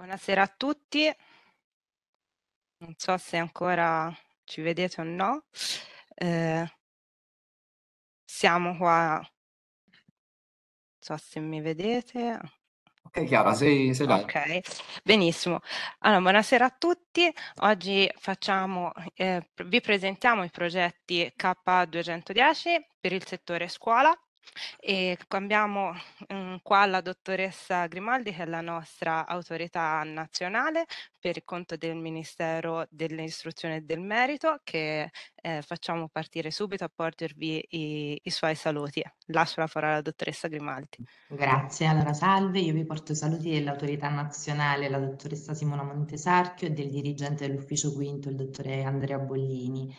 Buonasera a tutti, non so se ancora ci vedete o no, eh, siamo qua, non so se mi vedete. Ok Chiara, sei, sei là. Ok, benissimo. Allora, buonasera a tutti, oggi facciamo, eh, vi presentiamo i progetti K210 per il settore scuola e abbiamo mh, mm, qua la dottoressa Grimaldi, che è la nostra autorità nazionale per il conto del Ministero dell'Istruzione e del Merito, che eh, facciamo partire subito a porgervi i, i suoi saluti. Lascio la parola alla dottoressa Grimaldi. Grazie, allora salve, io vi porto i saluti dell'autorità nazionale, la dottoressa Simona Montesarchio e del dirigente dell'ufficio quinto, il dottore Andrea Bollini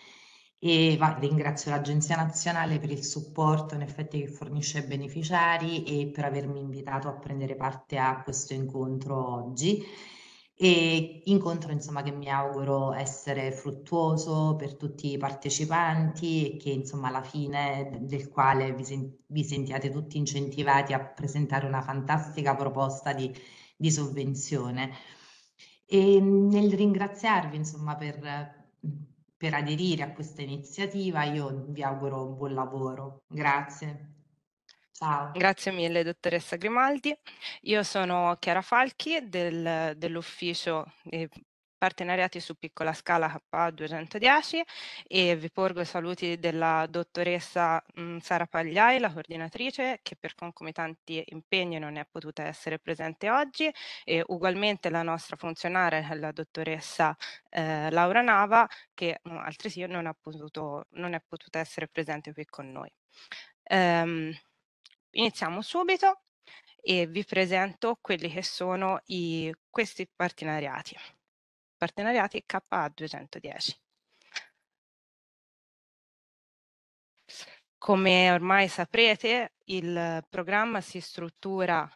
e va, ringrazio l'Agenzia Nazionale per il supporto in effetti che fornisce ai beneficiari e per avermi invitato a prendere parte a questo incontro oggi. E incontro insomma che mi auguro essere fruttuoso per tutti i partecipanti e che insomma alla fine del quale vi, sen- vi sentiate tutti incentivati a presentare una fantastica proposta di, di sovvenzione. E nel ringraziarvi insomma per per aderire a questa iniziativa. Io vi auguro un buon lavoro. Grazie. Ciao. Grazie mille dottoressa Grimaldi. Io sono Chiara Falchi del, dell'ufficio eh, partenariati su piccola scala k 210 e vi porgo i saluti della dottoressa mh, mhmm, Sara Pagliai, la coordinatrice, che per concomitanti impegni non è potuta essere presente oggi, e ugualmente la nostra funzionaria, la dottoressa eh, Laura Nava, che mh, mhmm, altresì non, ha potuto, non è potuta essere presente qui con noi. Um, iniziamo subito e vi presento quelli che sono i, questi partenariati partenariati KA210. Come ormai saprete, il programma si struttura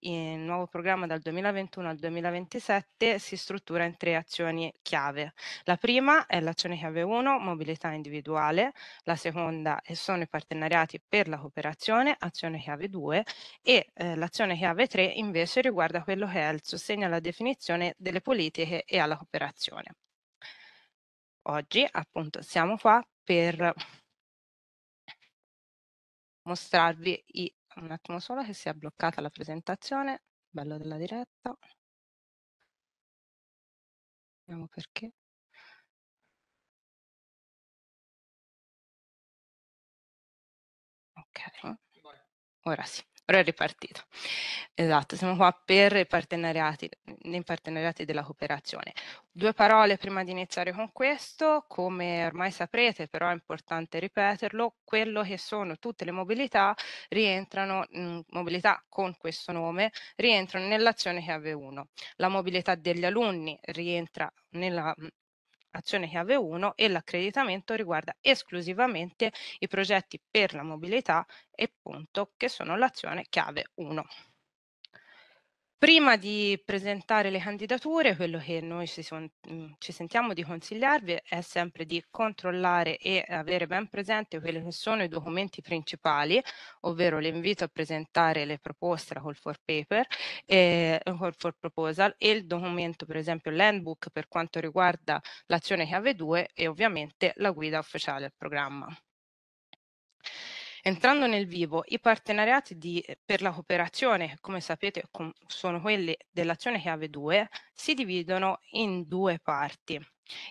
il nuovo programma dal 2021 al 2027 si struttura in tre azioni chiave. La prima è l'azione chiave 1, mobilità individuale, la seconda sono i partenariati per la cooperazione, azione chiave 2 e eh, l'azione chiave 3 invece riguarda quello che è il sostegno alla definizione delle politiche e alla cooperazione. Oggi appunto siamo qua per mostrarvi i un attimo solo che si è bloccata la presentazione, bello della diretta. Vediamo perché. Ok, ora sì. Ora è ripartito. Esatto, siamo qua per i partenariati, nei partenariati della cooperazione. Due parole prima di iniziare con questo, come ormai saprete, però è importante ripeterlo, quello che sono tutte le mobilità rientrano, mh, mm, mobilità con questo nome, rientrano nell'azione che avevo uno. La mobilità degli alunni rientra nella mm, azione chiave 1 e l'accreditamento riguarda esclusivamente i progetti per la mobilità e punto che sono l'azione chiave 1. Prima di presentare le candidature, quello che noi ci, son, mm, ci, sentiamo di consigliarvi è sempre di controllare e avere ben presente quelli che sono i documenti principali, ovvero l'invito a presentare le proposte, la call for paper, eh, call for proposal e il documento, per esempio l'handbook per quanto riguarda l'azione che 2 e ovviamente la guida ufficiale al programma. Entrando nel vivo, i partenariati di, eh, per la cooperazione, come sapete com sono quelli dell'azione chiave 2, si dividono in due parti.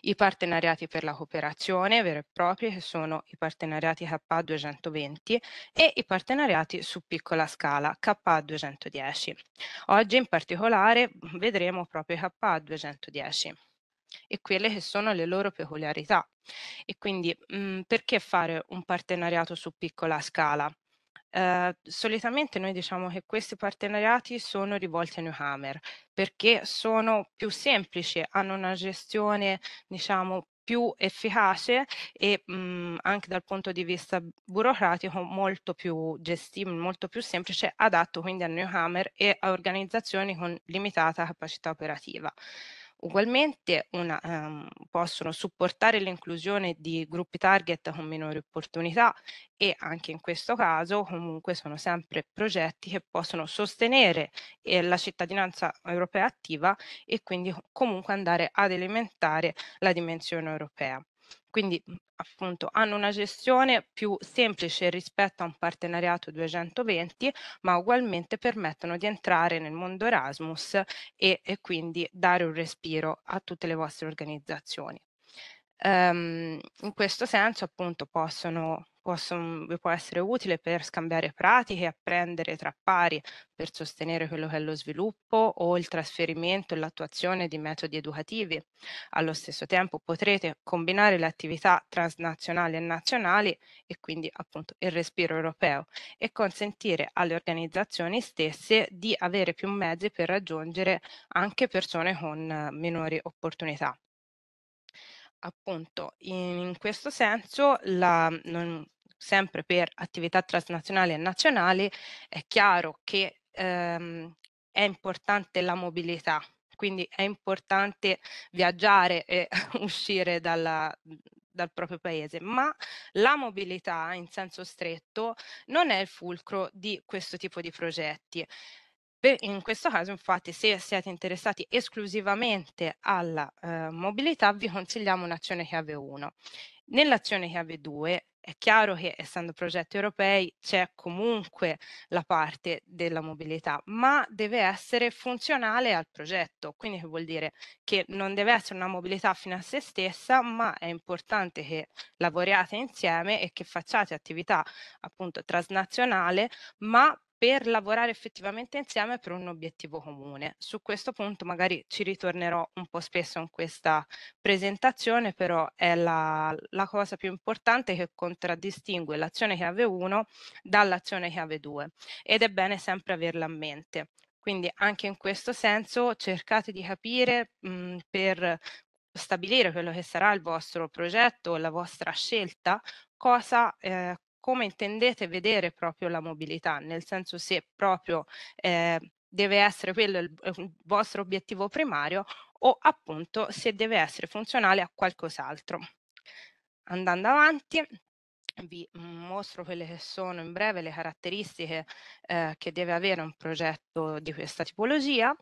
I partenariati per la cooperazione veri e propri, che sono i partenariati K220 e i partenariati su piccola scala K210. Oggi in particolare vedremo proprio i K210 e quelle che sono le loro peculiarità. E quindi mh, mhmm, perché fare un partenariato su piccola scala? Uh, solitamente noi diciamo che questi partenariati sono rivolti a newcomer perché sono più semplici, hanno una gestione diciamo più efficace e mh, mhmm, anche dal punto di vista burocratico molto più gestibile, molto più semplice, adatto quindi a newcomer e a organizzazioni con limitata capacità operativa. Ugualmente una, ehm, possono supportare l'inclusione di gruppi target con minori opportunità e anche in questo caso comunque sono sempre progetti che possono sostenere eh, la cittadinanza europea attiva e quindi comunque andare ad elementare la dimensione europea. Quindi mhmm, appunto hanno una gestione più semplice rispetto a un partenariato 220, ma ugualmente permettono di entrare nel mondo Erasmus e, e quindi dare un respiro a tutte le vostre organizzazioni. Um, in questo senso appunto possono possono, vi può essere utile per scambiare pratiche, apprendere tra pari per sostenere quello che è lo sviluppo o il trasferimento e l'attuazione di metodi educativi. Allo stesso tempo potrete combinare le attività transnazionali e nazionali e quindi appunto il respiro europeo e consentire alle organizzazioni stesse di avere più mezzi per raggiungere anche persone con minori opportunità appunto in, in questo senso la, non, sempre per attività transnazionali e nazionali, è chiaro che ehm, è importante la mobilità, quindi è importante viaggiare e uscire dalla, dal proprio paese, ma la mobilità in senso stretto non è il fulcro di questo tipo di progetti. in questo caso, infatti, se siete interessati esclusivamente alla eh, mobilità, vi consigliamo un'azione chiave 1. Nell'azione chiave 2 è chiaro che essendo progetti europei c'è comunque la parte della mobilità, ma deve essere funzionale al progetto, quindi che vuol dire che non deve essere una mobilità fino a se stessa, ma è importante che lavoriate insieme e che facciate attività appunto transnazionale, ma per lavorare effettivamente insieme per un obiettivo comune. Su questo punto magari ci ritornerò un po' spesso in questa presentazione, però è la, la cosa più importante che contraddistingue l'azione chiave 1 dall'azione chiave 2 ed è bene sempre averla a mente. Quindi anche in questo senso cercate di capire mh, mhmm, per stabilire quello che sarà il vostro progetto, la vostra scelta, cosa, eh, come intendete vedere proprio la mobilità, nel senso se proprio eh, deve essere quello il, il eh, vostro obiettivo primario o appunto se deve essere funzionale a qualcos'altro. Andando avanti, vi mostro quelle che sono in breve le caratteristiche eh, che deve avere un progetto di questa tipologia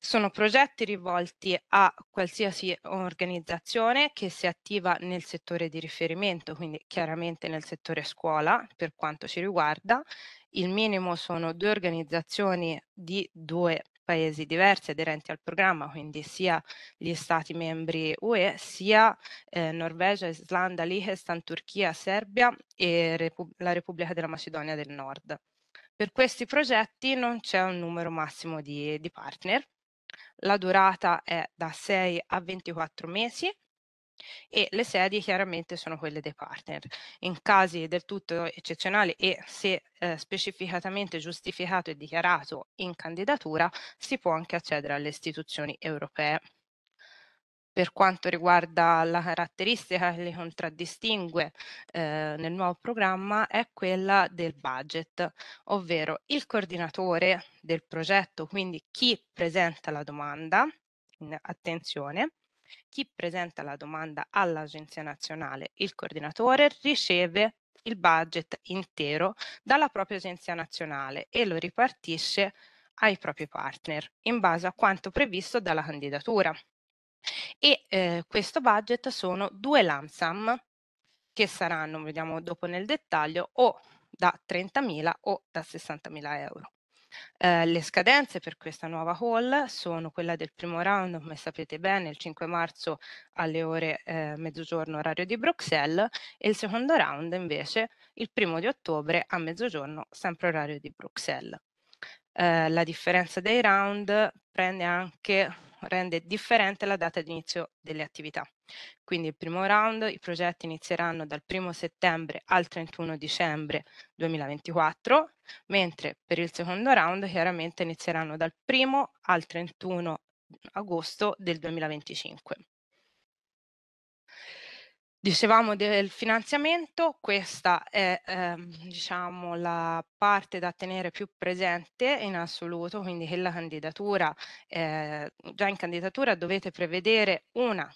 sono progetti rivolti a qualsiasi organizzazione che si attiva nel settore di riferimento, quindi chiaramente nel settore scuola per quanto ci riguarda. Il minimo sono due organizzazioni di due paesi diversi aderenti al programma, quindi sia gli stati membri UE, sia eh, Norvegia, Islanda, Liechtenstein, Turchia, Serbia e Repu la Repubblica della Macedonia del Nord. Per questi progetti non c'è un numero massimo di, di partner, la durata è da 6 a 24 mesi e le sedi chiaramente sono quelle dei partner. In casi del tutto eccezionali e se eh, specificatamente giustificato e dichiarato in candidatura si può anche accedere alle istituzioni europee per quanto riguarda la caratteristica che li contraddistingue eh, nel nuovo programma è quella del budget, ovvero il coordinatore del progetto, quindi chi presenta la domanda, attenzione, chi presenta la domanda all'Agenzia Nazionale, il coordinatore, riceve il budget intero dalla propria Agenzia Nazionale e lo ripartisce ai propri partner in base a quanto previsto dalla candidatura e eh, questo budget sono due lump sum che saranno, vediamo dopo nel dettaglio, o da 30.000 o da 60.000 euro. Eh, le scadenze per questa nuova haul sono quella del primo round, come sapete bene, il 5 marzo alle ore eh, mezzogiorno orario di Bruxelles e il secondo round invece il primo di ottobre a mezzogiorno sempre orario di Bruxelles. Eh, la differenza dei round prende anche rende differente la data di inizio delle attività. Quindi il primo round, i progetti inizieranno dal 1 settembre al 31 dicembre 2024, mentre per il secondo round chiaramente inizieranno dal 1 al 31 agosto del 2025. Dicevamo del finanziamento, questa è ehm, diciamo, la parte da tenere più presente in assoluto, quindi che la candidatura, eh, già in candidatura dovete prevedere una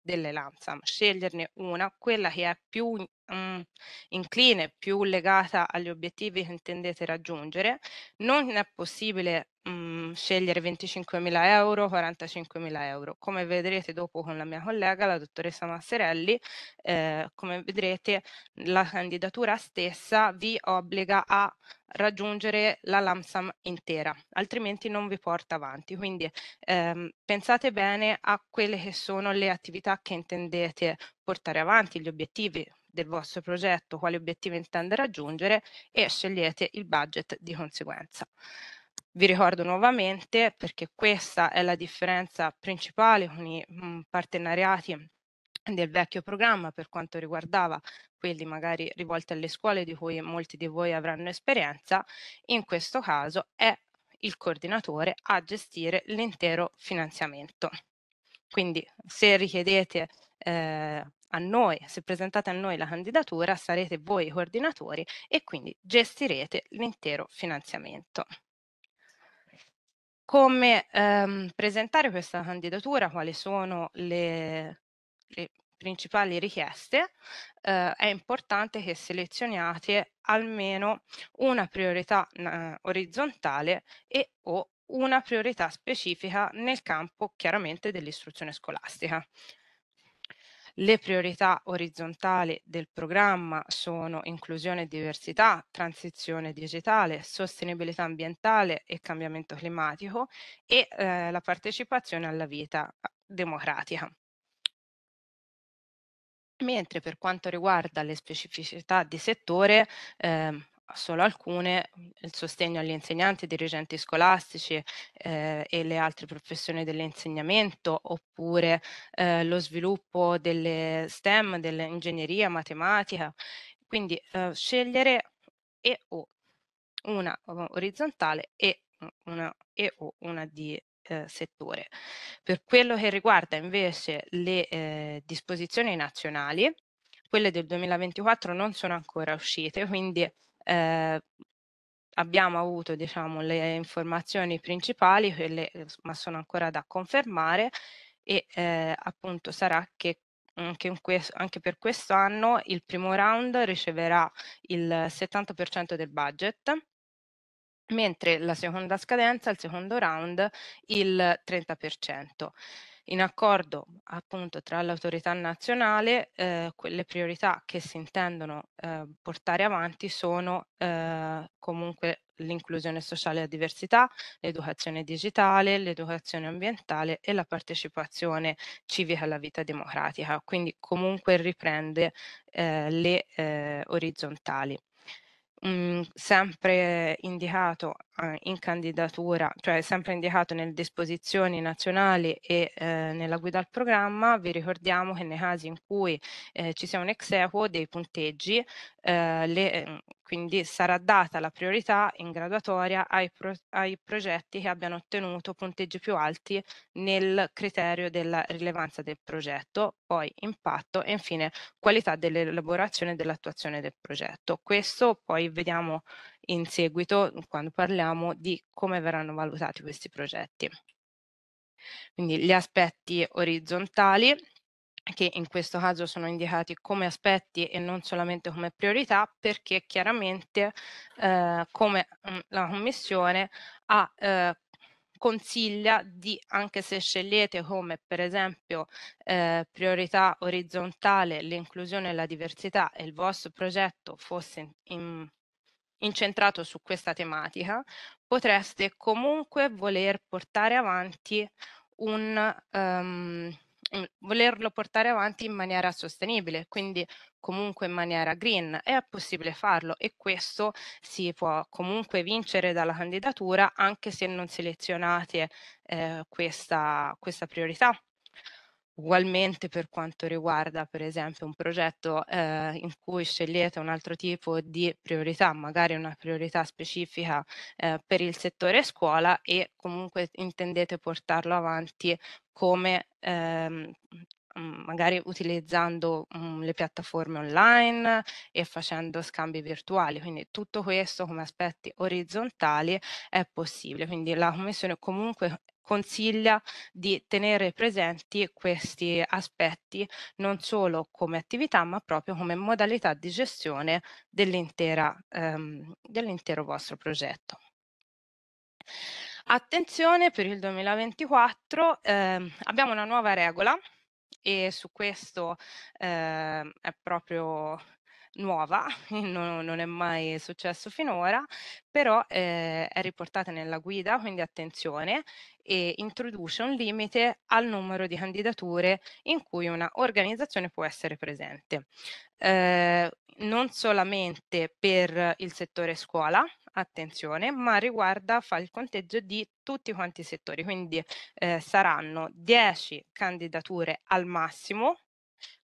delle Lansam, sceglierne una, quella che è più mh, mhmm, incline, più legata agli obiettivi che intendete raggiungere, non è possibile mh, mhmm, scegliere 25.000 euro, 45.000 euro. Come vedrete dopo con la mia collega, la dottoressa Masserelli, eh, come vedrete la candidatura stessa vi obbliga a raggiungere la LAMSAM intera, altrimenti non vi porta avanti. Quindi ehm, pensate bene a quelle che sono le attività che intendete portare avanti, gli obiettivi del vostro progetto, quali obiettivi intende raggiungere e scegliete il budget di conseguenza. Vi ricordo nuovamente, perché questa è la differenza principale con i mm, partenariati del vecchio programma per quanto riguardava quelli magari rivolti alle scuole di cui molti di voi avranno esperienza, in questo caso è il coordinatore a gestire l'intero finanziamento. Quindi se richiedete eh, a noi, se presentate a noi la candidatura, sarete voi i coordinatori e quindi gestirete l'intero finanziamento. Come ehm, presentare questa candidatura? Quali sono le, le principali richieste, eh, è importante che selezioniate almeno una priorità eh, orizzontale e o una priorità specifica nel campo chiaramente dell'istruzione scolastica. Le priorità orizzontali del programma sono inclusione e diversità, transizione digitale, sostenibilità ambientale e cambiamento climatico e eh, la partecipazione alla vita ah, democratica. Mentre per quanto riguarda le specificità di settore, eh, solo alcune, il sostegno agli insegnanti, ai dirigenti scolastici eh, e le altre professioni dell'insegnamento, oppure eh, lo sviluppo delle STEM, dell'ingegneria, matematica. Quindi eh, scegliere e o una orizzontale e, una, e o una di eh, settore. Per quello che riguarda invece le eh, disposizioni nazionali, quelle del 2024 non sono ancora uscite, quindi eh, abbiamo avuto diciamo, le informazioni principali, quelle, ehm, ma sono ancora da confermare, e eh, appunto sarà che anche, questo, anche per quest'anno il primo round riceverà il 70% del budget, mentre la seconda scadenza, il secondo round, il 30% in accordo appunto tra l'autorità nazionale, eh, quelle priorità che si intendono eh, portare avanti sono eh, comunque l'inclusione sociale a diversità, l'educazione digitale, l'educazione ambientale e la partecipazione civica alla vita democratica, quindi comunque riprende eh, le eh, orizzontali. Mm, sempre indicato eh, in candidatura, cioè sempre indicato nelle disposizioni nazionali e eh, nella guida al programma, vi ricordiamo che nei casi in cui eh, ci sia un ex equo dei punteggi, eh, le, ehm, quindi sarà data la priorità in graduatoria ai, pro, ai progetti che abbiano ottenuto punteggi più alti nel criterio della rilevanza del progetto, poi impatto e infine qualità dell'elaborazione e dell'attuazione del progetto. Questo poi vediamo in seguito mhmm, quando parliamo di come verranno valutati questi progetti. Quindi gli aspetti orizzontali che in questo caso sono indicati come aspetti e non solamente come priorità perché chiaramente eh, come mh, mhmm, la Commissione ha eh, consiglia di, anche se scegliete come per esempio eh, priorità orizzontale l'inclusione e la diversità e il vostro progetto fosse in, in, incentrato su questa tematica, potreste comunque voler portare avanti un, um, volerlo portare avanti in maniera sostenibile, quindi comunque in maniera green. È possibile farlo e questo si può comunque vincere dalla candidatura anche se non selezionate eh, questa, questa priorità. Ugualmente per quanto riguarda per esempio un progetto eh, in cui scegliete un altro tipo di priorità, magari una priorità specifica eh, per il settore scuola e comunque intendete portarlo avanti come ehm, mm, magari utilizzando um, le piattaforme online e facendo scambi virtuali. Quindi tutto questo come aspetti orizzontali è possibile. Quindi la Commissione comunque consiglia di tenere presenti questi aspetti non solo come attività ma proprio come modalità di gestione dell'intera, ehm, dell'intero vostro progetto. Attenzione per il 2024 ehm, abbiamo una nuova regola e su questo ehm, è proprio nuova, non, non, è mai successo finora, però eh, è riportata nella guida, quindi attenzione, e introduce un limite al numero di candidature in cui una organizzazione può essere presente. Eh, non solamente per il settore scuola, attenzione, ma riguarda, fa il conteggio di tutti quanti i settori, quindi eh, saranno 10 candidature al massimo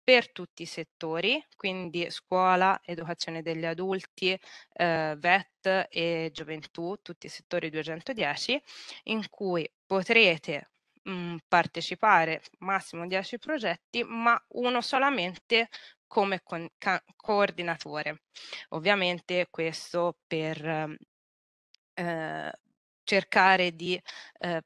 per tutti i settori, quindi scuola, educazione degli adulti, eh, VET e gioventù, tutti i settori 210, in cui potrete mh, mm, partecipare massimo 10 progetti, ma uno solamente come con, ca- coordinatore. Ovviamente questo per... Eh, cercare di eh,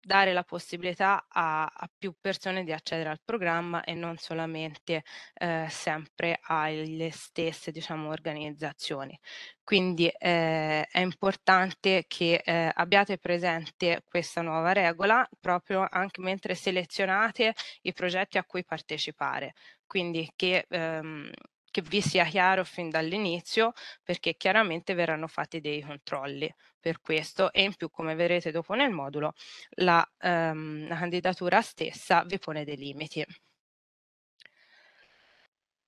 dare la possibilità a, a, più persone di accedere al programma e non solamente eh, sempre alle stesse diciamo, organizzazioni. Quindi eh, è importante che ehm, abbiate presente questa nuova regola proprio anche mentre selezionate i progetti a cui partecipare, quindi che ehm, che vi sia chiaro fin dall'inizio perché chiaramente verranno fatti dei controlli per questo e in più come vedrete dopo nel modulo la, ehm, la candidatura stessa vi pone dei limiti.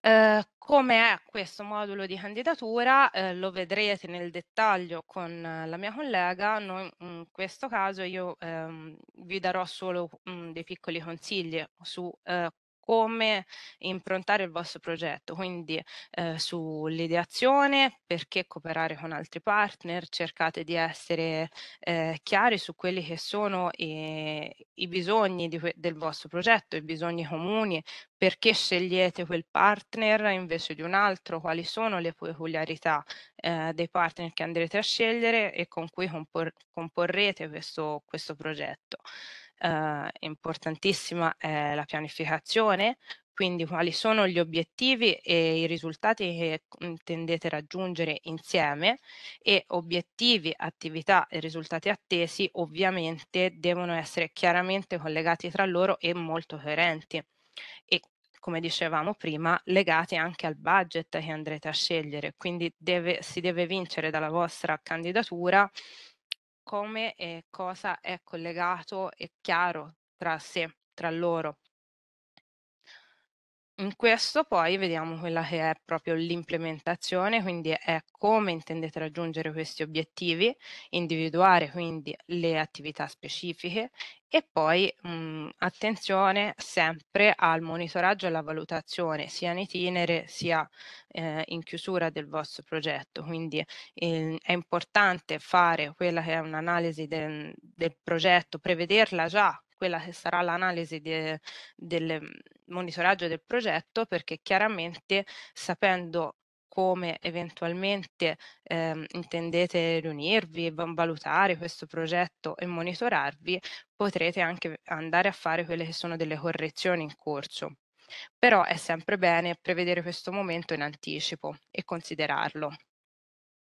Eh, come è questo modulo di candidatura eh, lo vedrete nel dettaglio con la mia collega, Noi, in questo caso io ehm, vi darò solo mh, mm, dei piccoli consigli su eh, come improntare il vostro progetto, quindi eh, sull'ideazione, perché cooperare con altri partner, cercate di essere eh, chiari su quelli che sono i, i bisogni di, del vostro progetto, i bisogni comuni, perché scegliete quel partner invece di un altro, quali sono le peculiarità eh, dei partner che andrete a scegliere e con cui compor- comporrete questo, questo progetto eh, importantissima è la pianificazione, quindi quali sono gli obiettivi e i risultati che intendete mhmm, raggiungere insieme e obiettivi, attività e risultati attesi ovviamente devono essere chiaramente collegati tra loro e molto coerenti e come dicevamo prima legati anche al budget che andrete a scegliere, quindi deve, si deve vincere dalla vostra candidatura come e cosa è collegato e chiaro tra sé, tra loro. In questo poi vediamo quella che è proprio l'implementazione, quindi è come intendete raggiungere questi obiettivi, individuare quindi le attività specifiche e poi mh, mhmm, attenzione sempre al monitoraggio e alla valutazione sia in itinere sia eh, in chiusura del vostro progetto. Quindi eh, è importante fare quella che è un'analisi de del progetto, prevederla già quella che sarà l'analisi de monitoraggio del progetto perché chiaramente sapendo come eventualmente eh, intendete riunirvi, valutare questo progetto e monitorarvi, potrete anche andare a fare quelle che sono delle correzioni in corso. Però è sempre bene prevedere questo momento in anticipo e considerarlo.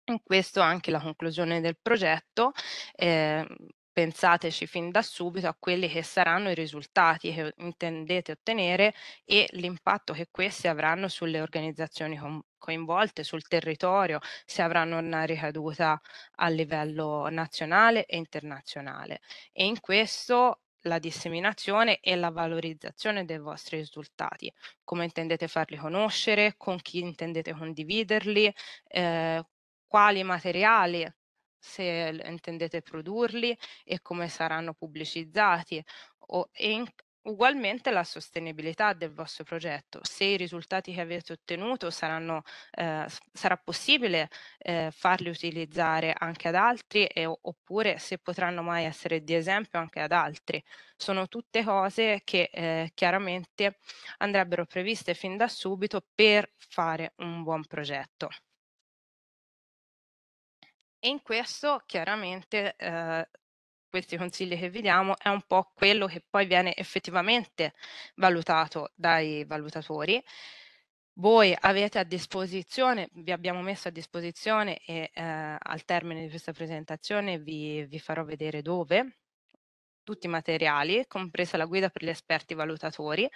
In questo anche la conclusione del progetto, eh, pensateci fin da subito a quelli che saranno i risultati che intendete ottenere e l'impatto che questi avranno sulle organizzazioni coinvolte, sul territorio, se avranno una ricaduta a livello nazionale e internazionale. E in questo la disseminazione e la valorizzazione dei vostri risultati, come intendete farli conoscere, con chi intendete condividerli, eh, quali materiali se intendete produrli e come saranno pubblicizzati o, e in, Ugualmente la sostenibilità del vostro progetto, se i risultati che avete ottenuto saranno, eh, sarà possibile eh, farli utilizzare anche ad altri e, oppure se potranno mai essere di esempio anche ad altri. Sono tutte cose che eh, chiaramente andrebbero previste fin da subito per fare un buon progetto. E in questo chiaramente eh, questi consigli che vi diamo è un po' quello che poi viene effettivamente valutato dai valutatori. Voi avete a disposizione, vi abbiamo messo a disposizione e eh, al termine di questa presentazione vi, vi farò vedere dove, tutti i materiali, compresa la guida per gli esperti valutatori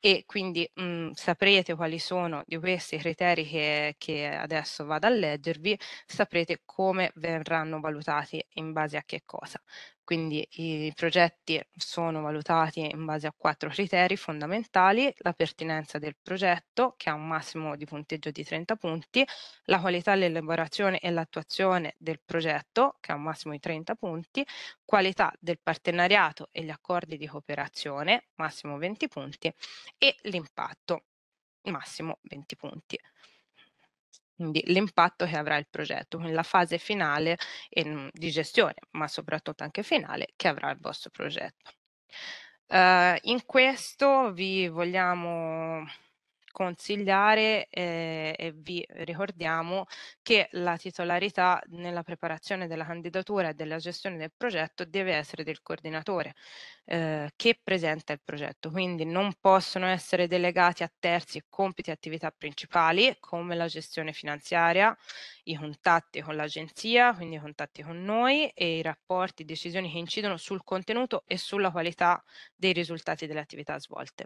e quindi mh, mhmm, saprete quali sono di questi criteri che, che, adesso vado a leggervi, saprete come verranno valutati in base a che cosa. Quindi i progetti sono valutati in base a quattro criteri fondamentali, la pertinenza del progetto che ha un massimo di punteggio di 30 punti, la qualità, dell'elaborazione e l'attuazione del progetto che ha un massimo di 30 punti, qualità del partenariato e gli accordi di cooperazione, massimo 20 punti, e l'impatto, massimo 20 punti. Quindi l'impatto che avrà il progetto, quindi la fase finale in, ehm, di gestione, ma soprattutto anche finale, che avrà il vostro progetto. Uh, in questo vi vogliamo consigliare eh, e vi ricordiamo che la titolarità nella preparazione della candidatura e della gestione del progetto deve essere del coordinatore eh, che presenta il progetto, quindi non possono essere delegati a terzi compiti e attività principali come la gestione finanziaria, i contatti con l'agenzia, quindi i contatti con noi e i rapporti, decisioni che incidono sul contenuto e sulla qualità dei risultati delle attività svolte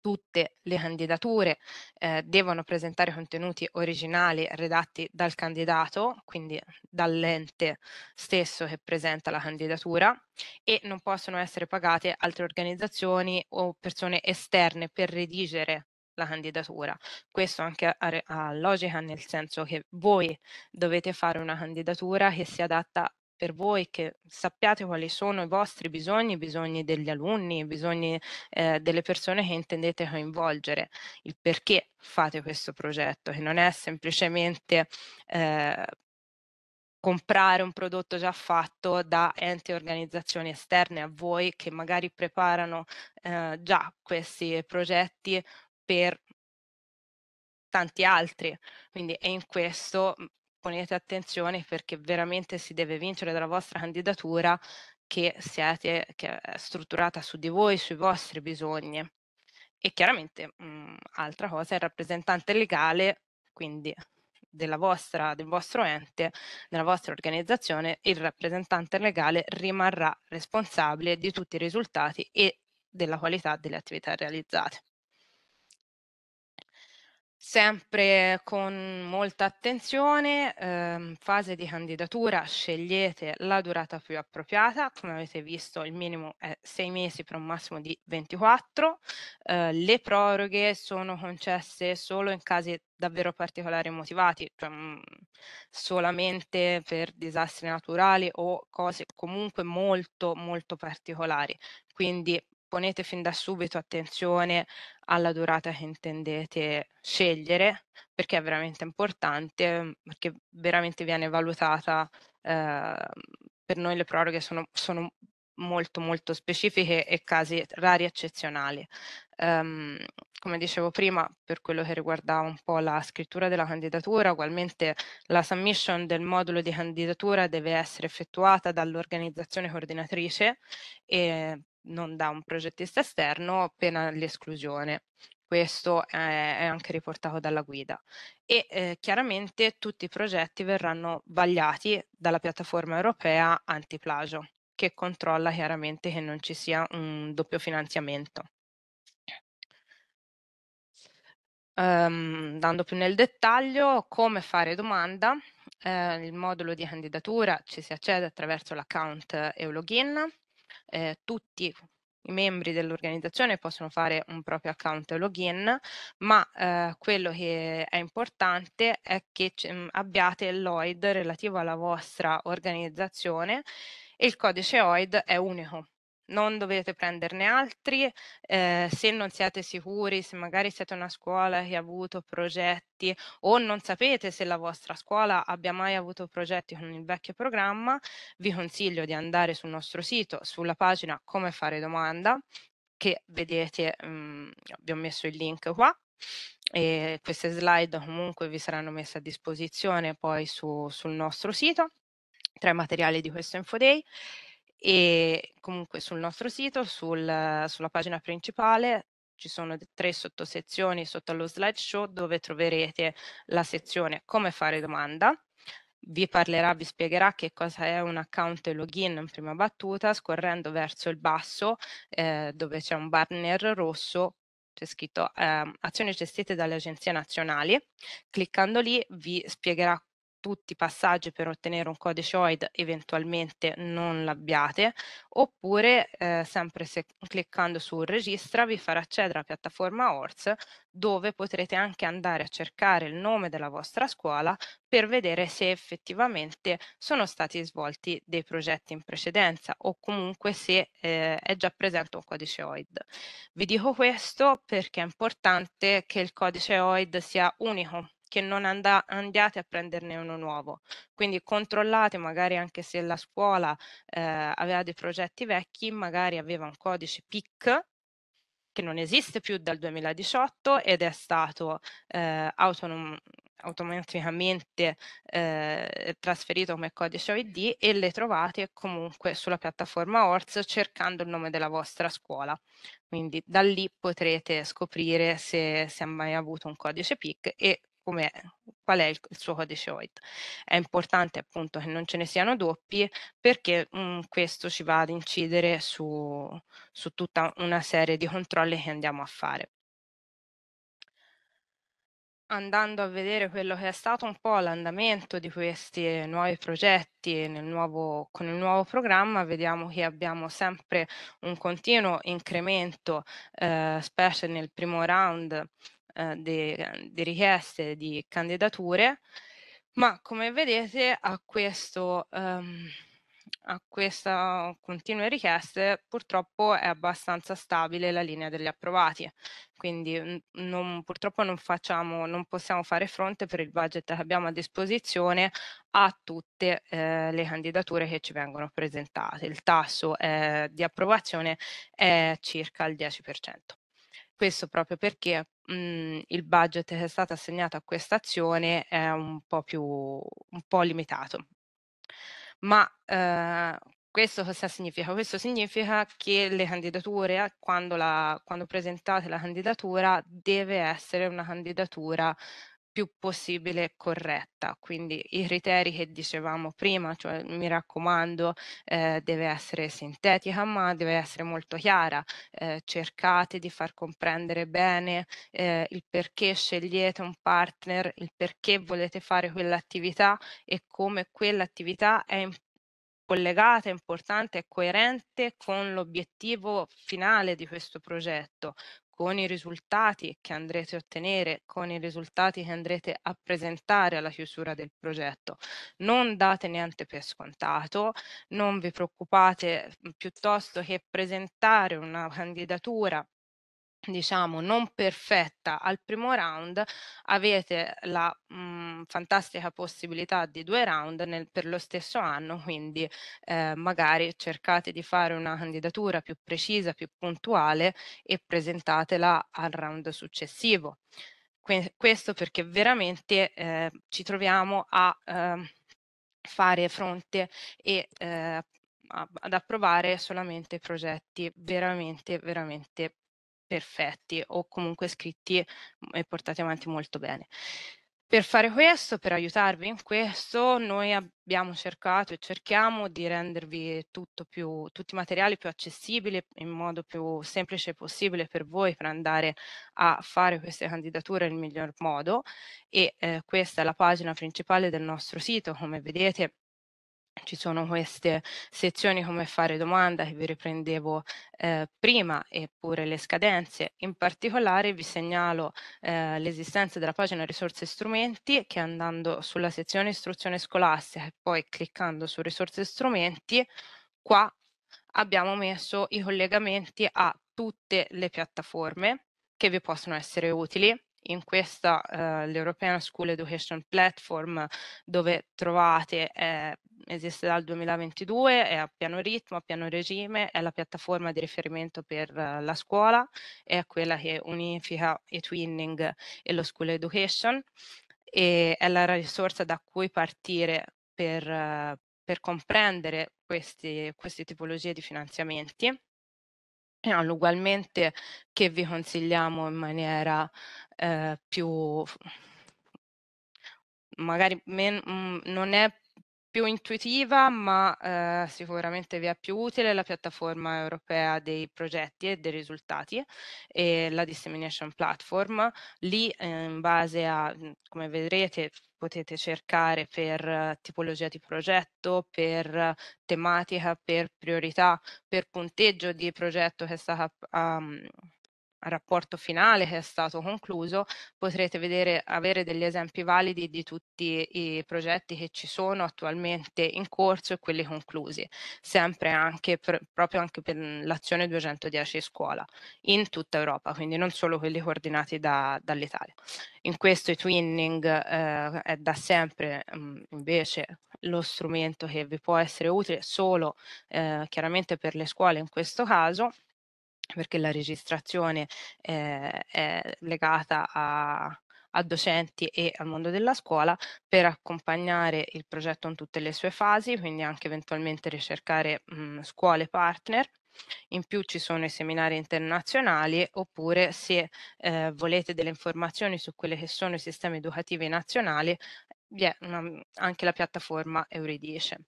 tutte le candidature eh, devono presentare contenuti originali redatti dal candidato, quindi dall'ente stesso che presenta la candidatura e non possono essere pagate altre organizzazioni o persone esterne per redigere la candidatura. Questo anche a, a logica nel senso che voi dovete fare una candidatura che si adatta per voi che sappiate quali sono i vostri bisogni, i bisogni degli alunni, i bisogni eh, delle persone che intendete coinvolgere, il perché fate questo progetto, che non è semplicemente eh, comprare un prodotto già fatto da enti e organizzazioni esterne a voi che magari preparano eh, già questi progetti per tanti altri. Quindi è in questo mm, ponete attenzione perché veramente si deve vincere dalla vostra candidatura che, siete, che è strutturata su di voi, sui vostri bisogni. E chiaramente, mh, mhmm, altra cosa, è il rappresentante legale, quindi vostra, del vostro ente, della vostra organizzazione, il rappresentante legale rimarrà responsabile di tutti i risultati e della qualità delle attività realizzate. Sempre con molta attenzione, ehm, fase di candidatura, scegliete la durata più appropriata, come avete visto il minimo è 6 mesi per un massimo di 24, eh, le proroghe sono concesse solo in casi davvero particolari e motivati, cioè, mh, mm, solamente per disastri naturali o cose comunque molto molto particolari, quindi ponete fin da subito attenzione alla durata che intendete scegliere, perché è veramente importante, mm, perché veramente viene valutata, eh, per noi le proroghe sono, sono, molto molto specifiche e casi rari eccezionali. Um, come dicevo prima, per quello che riguardava un po' la scrittura della candidatura, ugualmente la submission del modulo di candidatura deve essere effettuata dall'organizzazione coordinatrice e non da un progettista esterno, pena l'esclusione. Questo è, anche riportato dalla guida. E eh, chiaramente tutti i progetti verranno vagliati dalla piattaforma europea antiplagio, che controlla chiaramente che non ci sia un doppio finanziamento. Um, dando più nel dettaglio, come fare domanda, eh, il modulo di candidatura ci si accede attraverso l'account e login, eh, tutti i membri dell'organizzazione possono fare un proprio account login, ma eh, quello che è importante è che mm, abbiate l'OID relativo alla vostra organizzazione e il codice OID è unico non dovete prenderne altri eh, se non siete sicuri, se magari siete una scuola che ha avuto progetti o non sapete se la vostra scuola abbia mai avuto progetti con il vecchio programma, vi consiglio di andare sul nostro sito, sulla pagina come fare domanda, che vedete, mh, mhmm, vi ho messo il link qua, e queste slide comunque vi saranno messe a disposizione poi su, sul nostro sito tra i materiali di questo Infoday e comunque sul nostro sito, sul, sulla pagina principale, ci sono tre sottosezioni sotto allo slideshow dove troverete la sezione come fare domanda, vi parlerà, vi spiegherà che cosa è un account login in prima battuta, scorrendo verso il basso eh, dove c'è un banner rosso c'è scritto eh, azioni gestite dalle agenzie nazionali, cliccando lì vi spiegherà tutti i passaggi per ottenere un codice OID eventualmente non l'abbiate, oppure eh, sempre se, cliccando su registra vi farà accedere alla piattaforma ORS dove potrete anche andare a cercare il nome della vostra scuola per vedere se effettivamente sono stati svolti dei progetti in precedenza o comunque se eh, è già presente un codice OID. Vi dico questo perché è importante che il codice OID sia unico che non anda, andiate a prenderne uno nuovo. Quindi controllate magari anche se la scuola eh, aveva dei progetti vecchi, magari aveva un codice PIC che non esiste più dal 2018 ed è stato eh, autonom- automaticamente eh, trasferito come codice OID e le trovate comunque sulla piattaforma ORS cercando il nome della vostra scuola. Quindi da lì potrete scoprire se, si è mai avuto un codice PIC e come, qual è il, il, suo codice OID. È importante appunto che non ce ne siano doppi perché mh, mm, questo ci va ad incidere su, su tutta una serie di controlli che andiamo a fare andando a vedere quello che è stato un po' l'andamento di questi nuovi progetti nel nuovo, con il nuovo programma, vediamo che abbiamo sempre un continuo incremento, eh, specie nel primo round, eh, ehm, di richieste di candidature, ma come vedete a, questo, ehm, a questa continue richieste purtroppo è abbastanza stabile la linea degli approvati, quindi non, purtroppo non, facciamo, non possiamo fare fronte per il budget che abbiamo a disposizione a tutte eh, le candidature che ci vengono presentate. Il tasso eh, di approvazione è circa il 10%. Questo proprio perché mh, mhmm, il budget che è stato assegnato a questa azione è un po', più, un po limitato. Ma eh, questo cosa significa? Questo significa che le candidature, quando, la, quando presentate la candidatura, deve essere una candidatura più possibile corretta, quindi i criteri che dicevamo prima, cioè mi raccomando eh, deve essere sintetica ma deve essere molto chiara, eh, cercate di far comprendere bene eh, il perché scegliete un partner, il perché volete fare quell'attività e come quell'attività è importante collegata, importante e coerente con l'obiettivo finale di questo progetto con i risultati che andrete a ottenere, con i risultati che andrete a presentare alla chiusura del progetto. Non date niente per scontato, non vi preoccupate mhmm, piuttosto che presentare una candidatura diciamo non perfetta al primo round avete la mh, mhmm, fantastica possibilità di due round nel, per lo stesso anno quindi eh, magari cercate di fare una candidatura più precisa più puntuale e presentatela al round successivo que questo perché veramente eh, ci troviamo a eh, fare fronte e ehm, ad approvare solamente progetti veramente veramente perfetti o comunque scritti mhmm, e portati avanti molto bene. Per fare questo, per aiutarvi in questo, noi abbiamo cercato e cerchiamo di rendervi tutto più, tutti i materiali più accessibili in modo più semplice possibile per voi per andare a fare queste candidature nel miglior modo e eh, questa è la pagina principale del nostro sito, come vedete ci sono queste sezioni come fare domanda che vi riprendevo eh, prima e pure le scadenze. In particolare vi segnalo eh, l'esistenza della pagina risorse e strumenti che andando sulla sezione istruzione scolastica e poi cliccando su risorse e strumenti, qua abbiamo messo i collegamenti a tutte le piattaforme che vi possono essere utili in questa eh, l'European School Education Platform dove trovate, eh, esiste dal 2022, è a piano ritmo, a piano regime, è la piattaforma di riferimento per eh, la scuola, è quella che unifica e twinning e lo school education e è la risorsa da cui partire per, eh, per comprendere queste tipologie di finanziamenti erano eh, ugualmente che vi consigliamo in maniera eh, più magari men, mm, non è più intuitiva, ma eh, sicuramente vi è più utile la piattaforma europea dei progetti e dei risultati e la Dissemination Platform. Lì, eh, in base a, mm, come vedrete, potete cercare per eh, tipologia di progetto, per eh, tematica, per priorità, per punteggio di progetto che è stata ah, um, mm, rapporto finale che è stato concluso potrete vedere, avere degli esempi validi di tutti i progetti che ci sono attualmente in corso e quelli conclusi, sempre anche per, proprio anche per l'azione 210 scuola in tutta Europa, quindi non solo quelli coordinati da, dall'Italia. In questo i twinning eh, è da sempre mh, mm, invece lo strumento che vi può essere utile solo eh, chiaramente per le scuole in questo caso perché la registrazione eh, è legata a, a docenti e al mondo della scuola per accompagnare il progetto in tutte le sue fasi, quindi anche eventualmente ricercare mh, mhmm, scuole partner. In più ci sono i seminari internazionali oppure se eh, volete delle informazioni su quelli che sono i sistemi educativi nazionali, vi è una, anche la piattaforma Euridice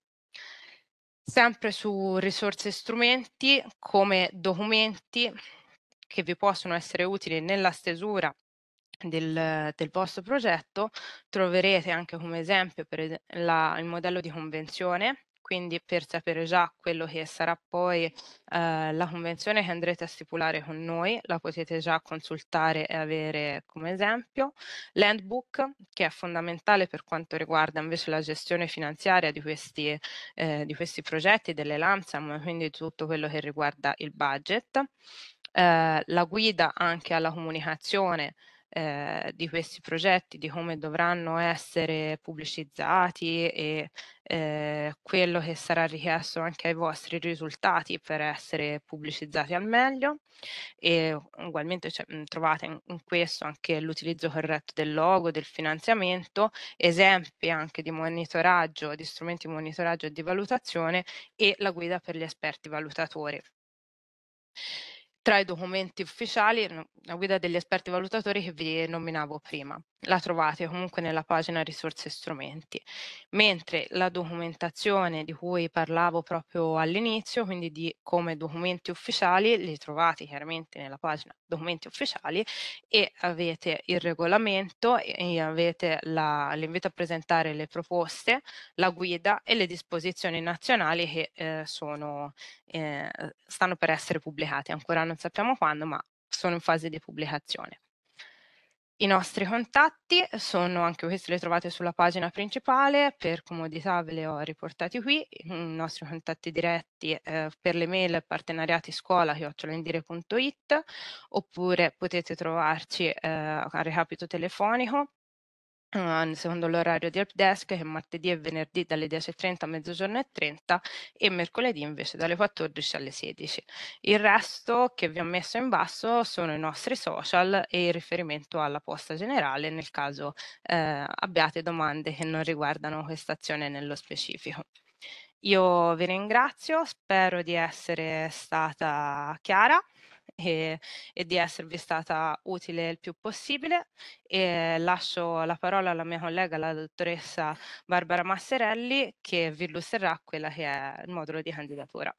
sempre su risorse e strumenti come documenti che vi possono essere utili nella stesura del, del vostro progetto, troverete anche come esempio per, la, il modello di convenzione quindi per sapere già quello che sarà poi eh, la convenzione che andrete a stipulare con noi, la potete già consultare e avere come esempio, l'handbook che è fondamentale per quanto riguarda invece la gestione finanziaria di questi, eh, di questi progetti, delle LAMSAM, quindi tutto quello che riguarda il budget, eh, la guida anche alla comunicazione eh, di questi progetti, di come dovranno essere pubblicizzati e eh, quello che sarà richiesto anche ai vostri risultati per essere pubblicizzati al meglio e ugualmente cioè, trovate in, in questo anche l'utilizzo corretto del logo, del finanziamento, esempi anche di monitoraggio, di strumenti di monitoraggio e di valutazione e la guida per gli esperti valutatori tra i documenti ufficiali la guida degli esperti valutatori che vi nominavo prima. La trovate comunque nella pagina risorse e strumenti, mentre la documentazione di cui parlavo proprio all'inizio, quindi di come documenti ufficiali, li trovate chiaramente nella pagina documenti ufficiali e avete il regolamento e avete l'invito a presentare le proposte, la guida e le disposizioni nazionali che eh, sono, eh, stanno per essere pubblicate, ancora hanno non sappiamo quando, ma sono in fase di pubblicazione. I nostri contatti sono, anche questi li trovate sulla pagina principale, per comodità ve li ho riportati qui, i nostri contatti diretti eh, per le mail partenariati partenariatiscuola.it oppure potete trovarci eh, a recapito telefonico Ehm, secondo l'orario di helpdesk che è martedì e venerdì dalle 10.30 a mezzogiorno e 30 e mercoledì invece dalle 14 alle 16. Il resto che vi ho messo in basso sono i nostri social e il riferimento alla posta generale nel caso eh, abbiate domande che non riguardano questa azione nello specifico. Io vi ringrazio, spero di essere stata chiara e, e di esservi stata utile il più possibile e lascio la parola alla mia collega, la dottoressa Barbara Masserelli, che vi illustrerà quella che è il modulo di candidatura.